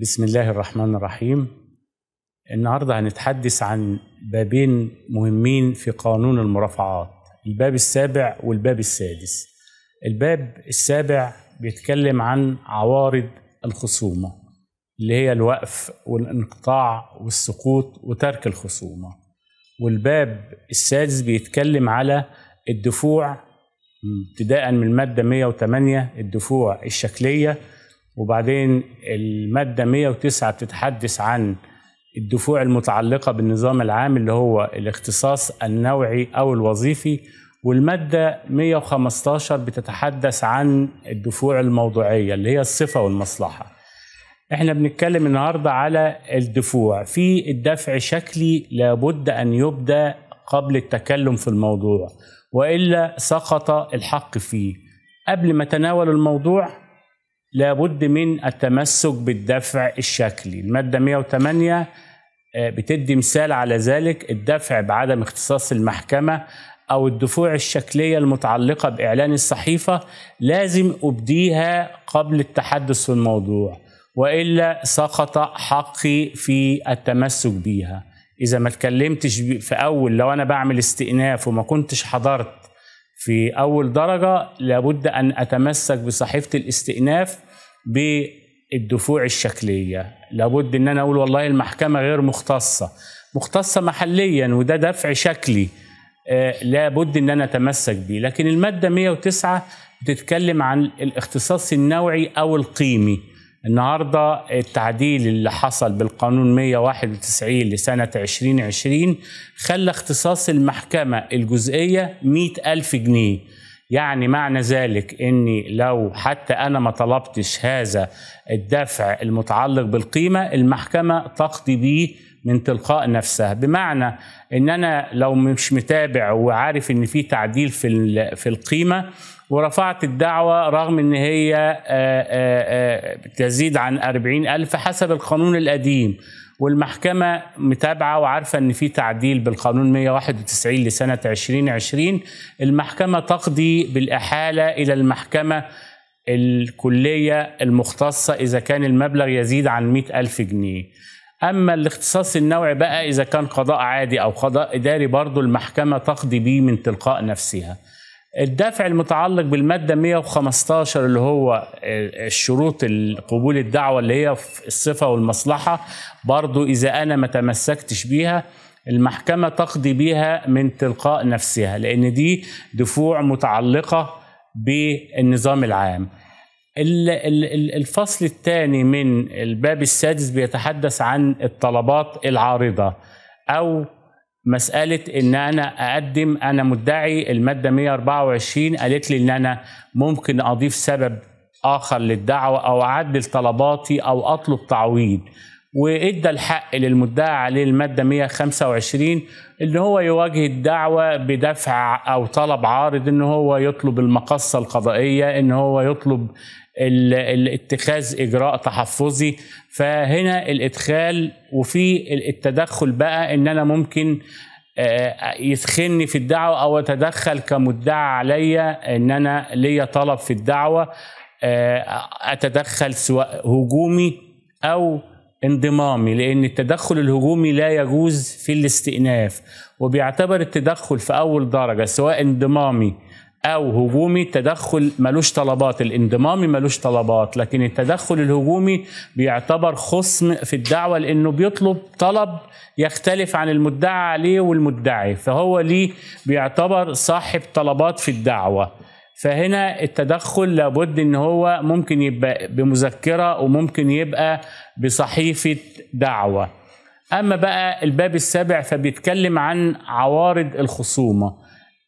بسم الله الرحمن الرحيم النهارده هنتحدث عن بابين مهمين في قانون المرافعات الباب السابع والباب السادس الباب السابع بيتكلم عن عوارض الخصومه اللي هي الوقف والانقطاع والسقوط وترك الخصومه والباب السادس بيتكلم على الدفوع ابتداء من الماده 108 الدفوع الشكليه وبعدين المادة 109 بتتحدث عن الدفوع المتعلقة بالنظام العام اللي هو الاختصاص النوعي أو الوظيفي والمادة 115 بتتحدث عن الدفوع الموضوعية اللي هي الصفة والمصلحة احنا بنتكلم النهاردة على الدفوع في الدفع شكلي لابد أن يبدأ قبل التكلم في الموضوع وإلا سقط الحق فيه قبل ما تناول الموضوع لابد من التمسك بالدفع الشكلي المادة 108 آه، بتدي مثال على ذلك الدفع بعدم اختصاص المحكمة أو الدفوع الشكلية المتعلقة بإعلان الصحيفة لازم أبديها قبل التحدث في الموضوع وإلا سقط حقي في التمسك بيها إذا ما اتكلمتش في أول لو أنا بعمل استئناف وما كنتش حضرت في أول درجة لابد أن أتمسك بصحيفة الاستئناف بالدفوع الشكلية لابد أن أنا أقول والله المحكمة غير مختصة مختصة محليا وده دفع شكلي آه، لابد أن أنا أتمسك بيه لكن المادة 109 بتتكلم عن الاختصاص النوعي أو القيمي النهارده التعديل اللي حصل بالقانون 191 لسنه 2020 خلى اختصاص المحكمه الجزئيه 100000 جنيه يعني معنى ذلك اني لو حتى انا ما طلبتش هذا الدفع المتعلق بالقيمه المحكمه تقضي بيه من تلقاء نفسها بمعنى ان انا لو مش متابع وعارف ان في تعديل في في القيمه ورفعت الدعوة رغم أن هي آه، آه، آه، تزيد عن 40 ألف حسب القانون القديم والمحكمة متابعة وعارفة أن في تعديل بالقانون 191 لسنة 2020 المحكمة تقضي بالإحالة إلى المحكمة الكلية المختصة إذا كان المبلغ يزيد عن 100 ألف جنيه أما الاختصاص النوعي بقى إذا كان قضاء عادي أو قضاء إداري برضو المحكمة تقضي به من تلقاء نفسها الدفع المتعلق بالماده 115 اللي هو الشروط قبول الدعوه اللي هي الصفه والمصلحه برضو اذا انا ما تمسكتش بيها المحكمه تقضي بيها من تلقاء نفسها لان دي دفوع متعلقه بالنظام العام الفصل الثاني من الباب السادس بيتحدث عن الطلبات العارضه او مساله ان انا اقدم انا مدعي الماده 124 قالت لي ان انا ممكن اضيف سبب اخر للدعوه او اعدل طلباتي او اطلب تعويض وادى الحق للمدعى عليه الماده 125 ان هو يواجه الدعوه بدفع او طلب عارض ان هو يطلب المقصه القضائيه ان هو يطلب الاتخاذ اجراء تحفظي فهنا الادخال وفي التدخل بقى ان انا ممكن آه، يسخني في الدعوه او اتدخل كمدعى عليا ان انا ليا طلب في الدعوه آه، اتدخل سواء هجومي او انضمامي لأن التدخل الهجومي لا يجوز في الاستئناف وبيعتبر التدخل في أول درجة سواء انضمامي أو هجومي تدخل ملوش طلبات الانضمامي ملوش طلبات لكن التدخل الهجومي بيعتبر خصم في الدعوة لأنه بيطلب طلب يختلف عن المدعى عليه والمدعي فهو ليه بيعتبر صاحب طلبات في الدعوة فهنا التدخل لابد ان هو ممكن يبقى بمذكره وممكن يبقى بصحيفه دعوه اما بقى الباب السابع فبيتكلم عن عوارض الخصومه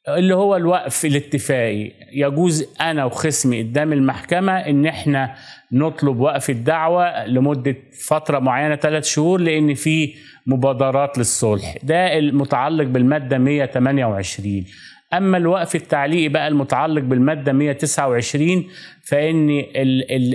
اللي هو الوقف الاتفاقي يجوز انا وخصمي قدام المحكمه ان احنا نطلب وقف الدعوه لمده فتره معينه ثلاث شهور لان في مبادرات للصلح ده المتعلق بالماده 128 اما الوقف التعليقي بقى المتعلق بالماده 129 فان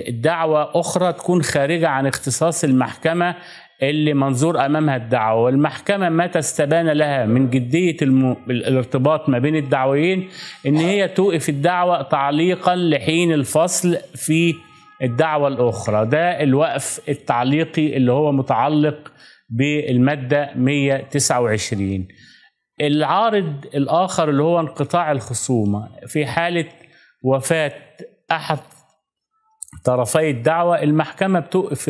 الدعوه اخرى تكون خارجه عن اختصاص المحكمه اللي منظور امامها الدعوه والمحكمه متى استبان لها من جديه الم... الارتباط ما بين الدعويين ان هي توقف الدعوه تعليقا لحين الفصل في الدعوه الاخرى ده الوقف التعليقي اللي هو متعلق بالماده 129 العارض الآخر اللي هو انقطاع الخصومة في حالة وفاة أحد طرفي الدعوة المحكمة بتوقف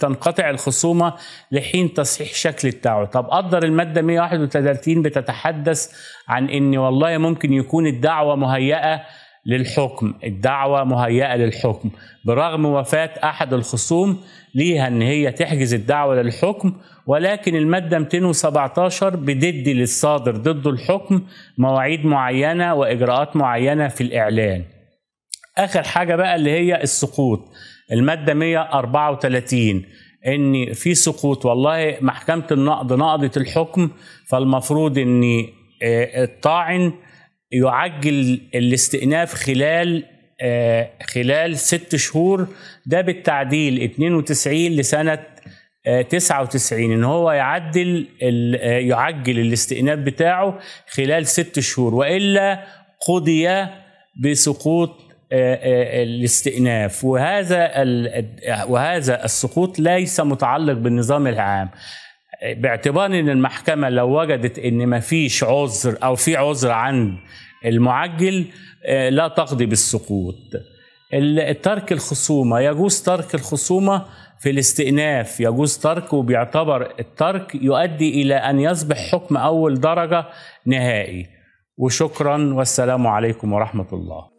تنقطع الخصومة لحين تصحيح شكل الدعوة طب قدر المادة 131 بتتحدث عن ان والله ممكن يكون الدعوة مهيئة للحكم الدعوة مهيئة للحكم برغم وفاة أحد الخصوم ليها أن هي تحجز الدعوة للحكم ولكن المادة 217 بتدي للصادر ضد الحكم مواعيد معينة وإجراءات معينة في الإعلان آخر حاجة بقى اللي هي السقوط المادة 134 ان في سقوط والله محكمه النقض نقضت الحكم فالمفروض ان آه، الطاعن يعجل الاستئناف خلال آه، خلال ست شهور ده بالتعديل 92 لسنه 99 آه، ان هو يعدل آه، يعجل الاستئناف بتاعه خلال ست شهور والا قضي بسقوط الاستئناف وهذا وهذا السقوط ليس متعلق بالنظام العام باعتبار ان المحكمه لو وجدت ان ما فيش عذر او في عذر عند المعجل آه، لا تقضي بالسقوط ترك الخصومه يجوز ترك الخصومه في الاستئناف يجوز ترك وبيعتبر الترك يؤدي الى ان يصبح حكم اول درجه نهائي وشكرا والسلام عليكم ورحمه الله